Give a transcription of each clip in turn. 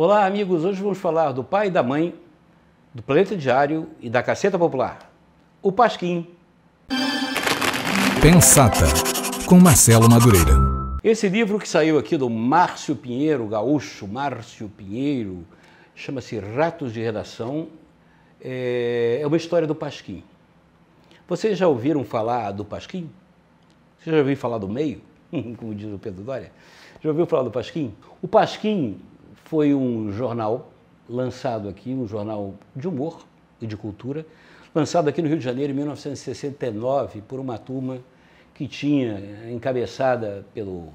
Olá, amigos. Hoje vamos falar do pai e da mãe, do Planeta Diário e da Caceta Popular. O Pasquim. Pensata, com Marcelo Madureira. Esse livro que saiu aqui do Márcio Pinheiro, gaúcho Márcio Pinheiro, chama-se Ratos de Redação, é, é uma história do Pasquim. Vocês já ouviram falar do Pasquim? Vocês já ouviram falar do meio? Como diz o Pedro Dória? Já ouviu falar do Pasquim? O Pasquim foi um jornal lançado aqui, um jornal de humor e de cultura, lançado aqui no Rio de Janeiro em 1969 por uma turma que tinha, encabeçada pelo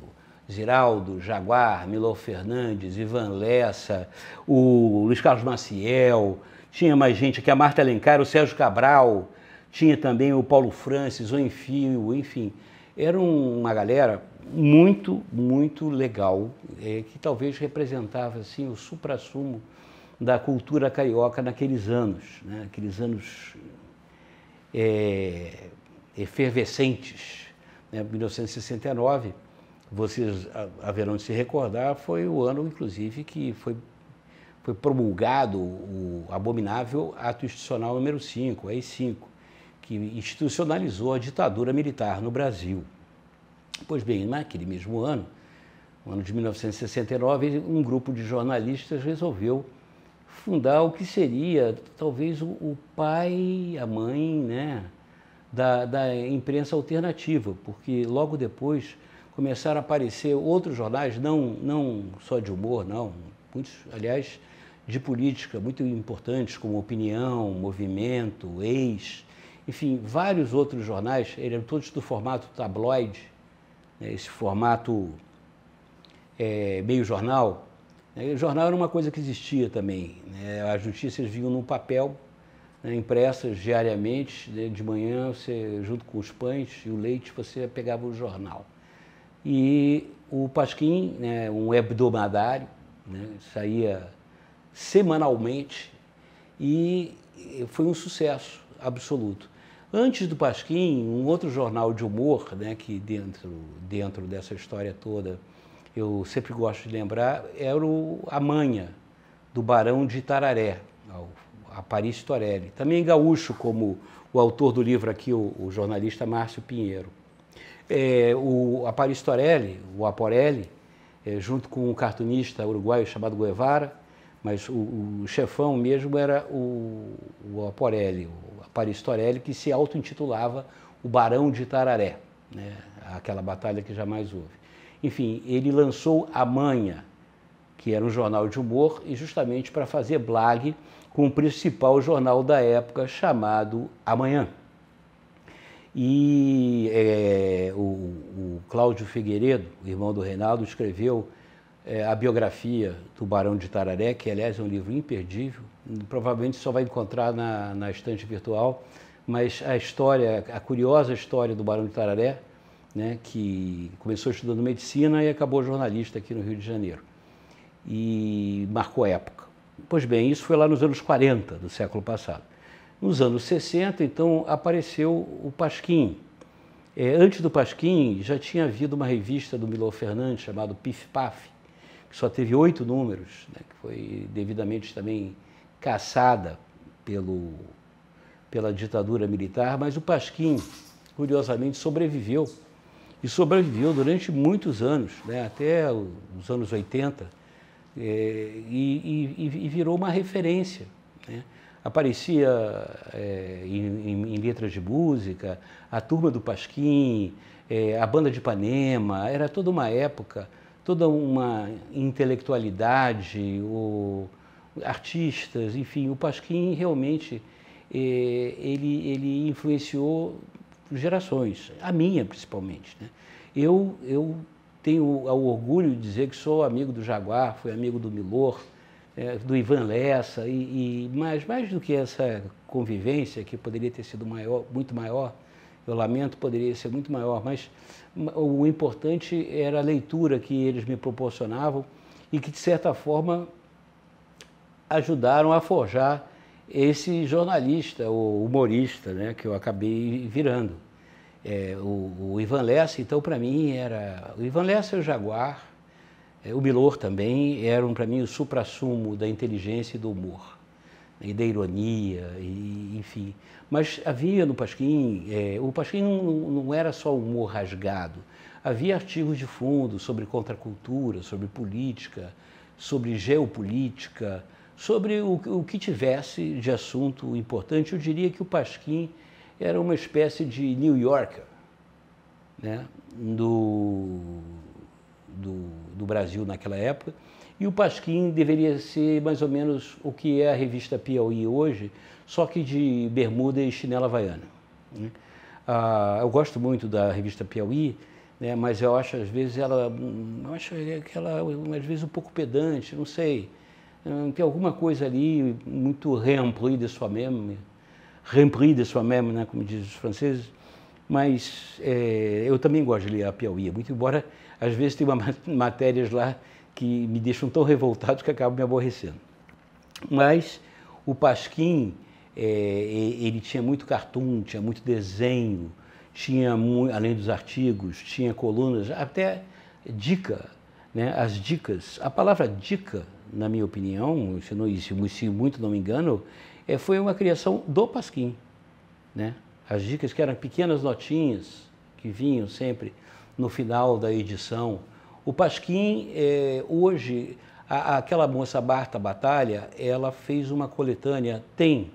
Ziraldo, Jaguar, Milor Fernandes, Ivan Lessa, o Luiz Carlos Maciel, tinha mais gente aqui, a Marta Alencar, o Sérgio Cabral, tinha também o Paulo Francis, o Enfio, enfim era uma galera muito, muito legal, é, que talvez representava assim, o suprassumo da cultura carioca naqueles anos, né? aqueles anos é, efervescentes. Né? 1969, vocês haverão de se recordar, foi o ano, inclusive, que foi, foi promulgado o abominável Ato Institucional número 5, aí 5 que institucionalizou a ditadura militar no Brasil. Pois bem, naquele mesmo ano, no ano de 1969, um grupo de jornalistas resolveu fundar o que seria talvez o pai, a mãe, né, da, da imprensa alternativa, porque logo depois começaram a aparecer outros jornais, não, não só de humor, não, muitos, aliás, de política muito importantes, como Opinião, Movimento, Ex, enfim, vários outros jornais, eram todos do formato tabloide, né, esse formato é, meio jornal. Né, jornal era uma coisa que existia também. Né, as notícias vinham no papel, né, impressas diariamente, né, de manhã, você, junto com os pães e o leite, você pegava o jornal. E o Pasquim, né, um hebdomadário, saía semanalmente e foi um sucesso absoluto. Antes do Pasquim, um outro jornal de humor, né, que dentro, dentro dessa história toda eu sempre gosto de lembrar, era o A Manha, do Barão de Tararé, a Paris Torelli. Também gaúcho, como o autor do livro aqui, o, o jornalista Márcio Pinheiro. É, o Aparis Torelli, o Aporelli, é, junto com um cartunista uruguaio chamado Guevara, mas o, o chefão mesmo era o, o Aporelli, o Paris Torelli, que se auto-intitulava o Barão de Tararé, né? aquela batalha que jamais houve. Enfim, ele lançou A Manha, que era um jornal de humor, e justamente para fazer blague com o principal jornal da época, chamado Amanhã. E é, o, o Cláudio Figueiredo, irmão do Reinaldo, escreveu é, a biografia do Barão de Tararé, que aliás é um livro imperdível, provavelmente só vai encontrar na, na estante virtual, mas a história, a curiosa história do Barão de Tararé, né, que começou estudando medicina e acabou jornalista aqui no Rio de Janeiro. E marcou época. Pois bem, isso foi lá nos anos 40 do século passado. Nos anos 60, então, apareceu o Pasquim. É, antes do Pasquim, já tinha havido uma revista do Milão Fernandes chamado Pif Paf, que só teve oito números, né, que foi devidamente também caçada pelo, pela ditadura militar, mas o Pasquim, curiosamente, sobreviveu. E sobreviveu durante muitos anos, né, até os anos 80, é, e, e, e, virou uma referência. Né? Aparecia é, em, em, letras de música, a turma do Pasquim, é, a banda de Ipanema, era toda uma época toda uma intelectualidade, o, artistas, enfim, o Pasquim realmente eh, ele, ele influenciou gerações, a minha principalmente. Né? Eu, eu tenho o orgulho de dizer que sou amigo do Jaguar, fui amigo do Milor, eh, do Ivan Lessa, e, e mas mais do que essa convivência, que poderia ter sido maior, muito maior, eu lamento, poderia ser muito maior, mas o importante era a leitura que eles me proporcionavam e que, de certa forma, ajudaram a forjar esse jornalista ou humorista né, que eu acabei virando. É, o, o, Ivan Lessa, então, para mim era. O Ivan Lessa e o Jaguar, é, o Milor também, eram para mim o supra-sumo da inteligência e do humor e da ironia, e, enfim. Mas havia no Pasquim, é, o Pasquim não, não, era só humor rasgado, havia artigos de fundo sobre contracultura, sobre política, sobre geopolítica, sobre o, o que tivesse de assunto importante. Eu diria que o Pasquim era uma espécie de New Yorker né, do, do, do Brasil naquela época e o Pasquim deveria ser mais ou menos o que é a revista Piauí hoje, só que de bermuda e chinela havaiana. Né? Ah, eu gosto muito da revista Piauí, né, mas eu acho às vezes ela, hum, eu acho que ela às vezes um pouco pedante, não sei. Hum, tem alguma coisa ali muito rempli de sua mesma, rempli de sua mesma, né, como dizem os franceses. Mas é, eu também gosto de ler a Piauí, muito embora às vezes tenha matérias lá que me deixam tão revoltado que acabo me aborrecendo. Mas o Pasquim, é, ele tinha muito cartoon, tinha muito desenho, tinha, além dos artigos, tinha colunas, até dica, né? as dicas. A palavra dica, na minha opinião, se, não, se muito não me engano, é, foi uma criação do Pasquim. Né? As dicas que eram pequenas notinhas que vinham sempre no final da edição, o Pasquim, é, hoje, a, aquela moça Barta Batalha, ela fez uma coletânea, tem,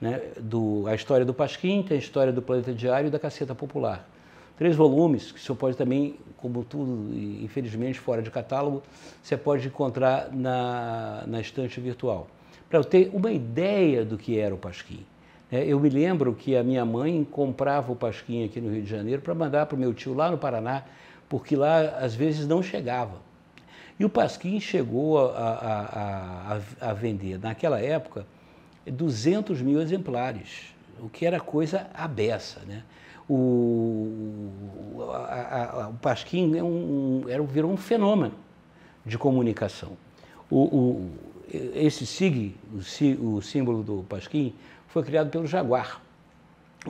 né, do, a história do Pasquim, tem a história do Planeta Diário e da Caceta Popular. Três volumes que você pode também, como tudo, infelizmente, fora de catálogo, você pode encontrar na, na estante virtual. Para eu ter uma ideia do que era o Pasquim. É, eu me lembro que a minha mãe comprava o Pasquim aqui no Rio de Janeiro para mandar para o meu tio lá no Paraná, porque lá às vezes não chegava. E o Pasquim chegou a, a, a, a vender, naquela época, 200 mil exemplares, o que era coisa abessa, né? O, a, o Pasquim é um, era, virou um fenômeno de comunicação. O, o, esse SIG, o, o símbolo do Pasquim, foi criado pelo Jaguar.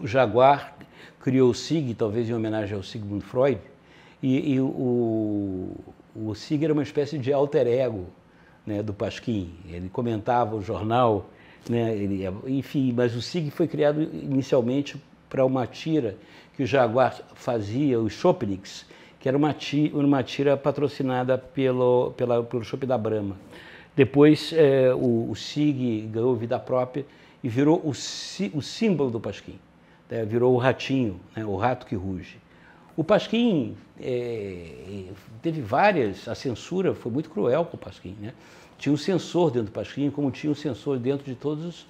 O Jaguar criou o SIG, talvez em homenagem ao Sigmund Freud, e, e o, o SIG era uma espécie de alter ego né, do Pasquim. Ele comentava o jornal, né, ele, enfim, mas o SIG foi criado inicialmente para uma tira que o Jaguar fazia, os Chopniks, que era uma tira, uma tira patrocinada pelo, pela, pelo Chopp da Brama. Depois é, o, o SIG ganhou vida própria e virou o, o símbolo do Pasquim. Né? Virou o ratinho, né? o rato que ruge. O Pasquim é, teve várias, a censura foi muito cruel com o Pasquim. Né? Tinha um censor dentro do Pasquim, como tinha um censor dentro de todos os,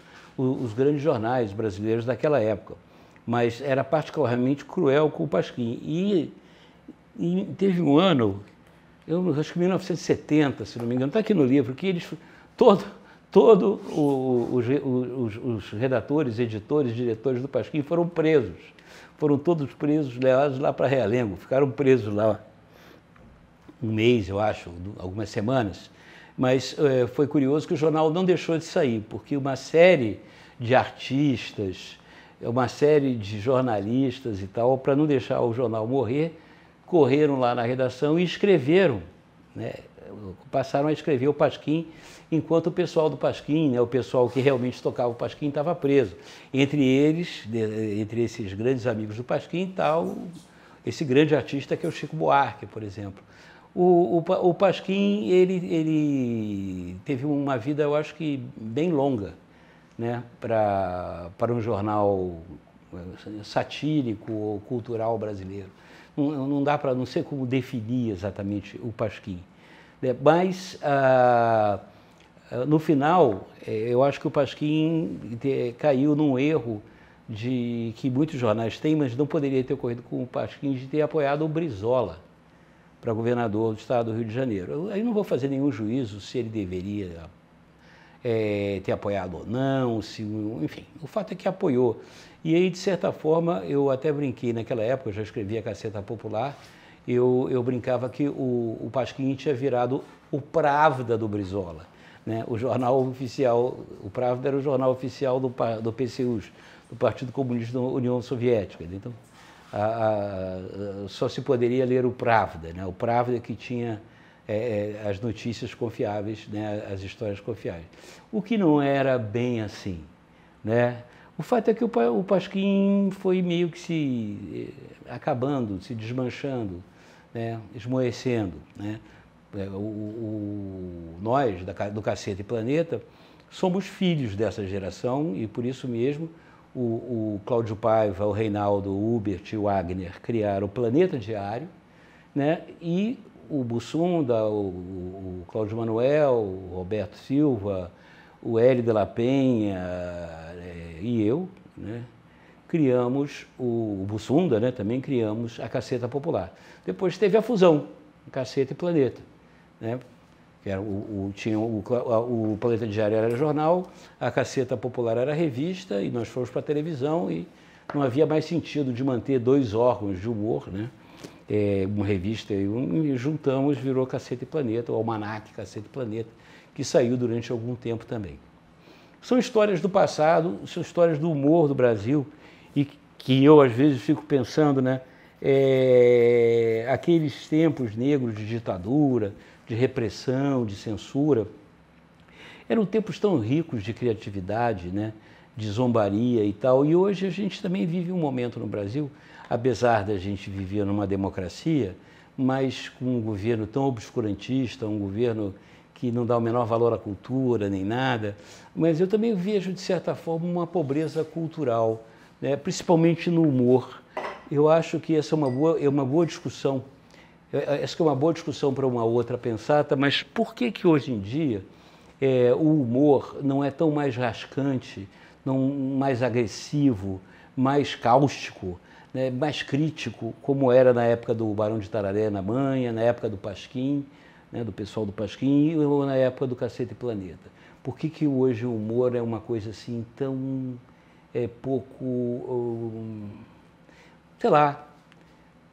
os grandes jornais brasileiros daquela época. Mas era particularmente cruel com o Pasquim. E, e teve um ano, eu acho que 1970, se não me engano, está aqui no livro, que eles todo Todos os, os, redatores, editores, diretores do Pasquim foram presos. Foram todos presos, levados lá para Realengo. Ficaram presos lá um mês, eu acho, algumas semanas. Mas é, foi curioso que o jornal não deixou de sair, porque uma série de artistas, uma série de jornalistas e tal, para não deixar o jornal morrer, correram lá na redação e escreveram né, passaram a escrever o Pasquim, enquanto o pessoal do Pasquim, né, o pessoal que realmente tocava o Pasquim, estava preso. Entre eles, de, entre esses grandes amigos do Pasquim, tal tá esse grande artista que é o Chico Buarque, por exemplo. O, o, o Pasquim ele, ele teve uma vida, eu acho que bem longa, né, para um jornal eh, satírico ou cultural brasileiro. Não, não dá para não sei como definir exatamente o Pasquim. Né? Mas, ah, no final, é, eu acho que o Pasquim caiu num erro de que muitos jornais têm, mas não poderia ter ocorrido com o Pasquim de ter apoiado o Brizola para governador do estado do Rio de Janeiro. aí não vou fazer nenhum juízo se ele deveria é, ter apoiado ou não, se, enfim, o fato é que apoiou. E aí, de certa forma, eu até brinquei naquela época, eu já escrevia Caceta Popular, eu, eu brincava que o, o Pasquim tinha virado o Pravda do Brizola. Né? O jornal oficial, o Pravda era o jornal oficial do, do PCUS, do Partido Comunista da União Soviética. Né? Então, a, a, só se poderia ler o Pravda, né? o Pravda que tinha é, é, as notícias confiáveis, né? as histórias confiáveis. O que não era bem assim. Né? O fato é que o, o Pasquim foi meio que se é, acabando, se desmanchando né, esmorecendo. Né? É, o, o, nós, do Cacete Planeta, somos filhos dessa geração e por isso mesmo o, o Cláudio Paiva, o Reinaldo, o Hubert e o Wagner criaram o Planeta Diário né? e o Bussunda, o, o Cláudio Manuel, o Roberto Silva, o Hélio de la Penha é, e eu, né? criamos o, Bussunda, né? também criamos a Caceta Popular. Depois teve a fusão, Caceta e Planeta. Né? era o, o tinha o, o, Planeta Diário era jornal, a Caceta Popular era revista, e nós fomos para a televisão e não havia mais sentido de manter dois órgãos de humor, né? É, uma revista e um, e juntamos, virou Caceta e Planeta, o Almanac Caceta e Planeta, que saiu durante algum tempo também. São histórias do passado, são histórias do humor do Brasil, e que eu às vezes fico pensando, né? É, aqueles tempos negros de ditadura, de repressão, de censura, eram tempos tão ricos de criatividade, né? de zombaria e tal. E hoje a gente também vive um momento no Brasil, apesar da gente viver numa democracia, mas com um governo tão obscurantista, um governo que não dá o menor valor à cultura nem nada. Mas eu também vejo, de certa forma, uma pobreza cultural né, principalmente no humor. Eu acho que essa é uma boa, é uma boa discussão. É, é, essa é uma boa discussão para uma outra pensata, mas por que que hoje em dia é, o humor não é tão mais rascante, não mais agressivo, mais cáustico, né, mais crítico, como era na época do Barão de Tararé na Manha, na época do Pasquim, né, do pessoal do Pasquim, ou na época do Cacete Planeta? Por que, que hoje o humor é uma coisa assim tão é, pouco, um, sei lá,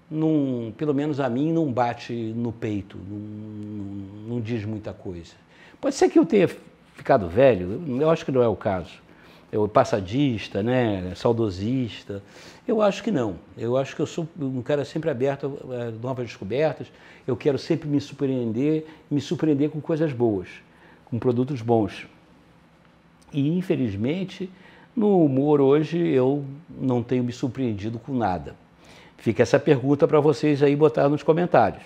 num, pelo menos a mim não bate no peito, não, não, não diz muita coisa. Pode ser que eu tenha ficado velho, eu acho que não é o caso. Eu passadista, né, saudosista, eu acho que não. Eu acho que eu sou um cara sempre aberto a novas descobertas. Eu quero sempre me surpreender, me surpreender com coisas boas, com produtos bons. E infelizmente no humor hoje eu não tenho me surpreendido com nada. Fica essa pergunta para vocês aí botar nos comentários,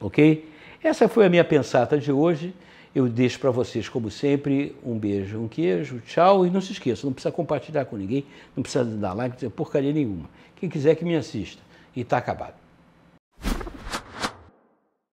ok? Essa foi a minha pensata de hoje. Eu deixo para vocês, como sempre, um beijo, um queijo, tchau. E não se esqueça, não precisa compartilhar com ninguém, não precisa dar like, não precisa porcaria nenhuma. Quem quiser que me assista. E está acabado.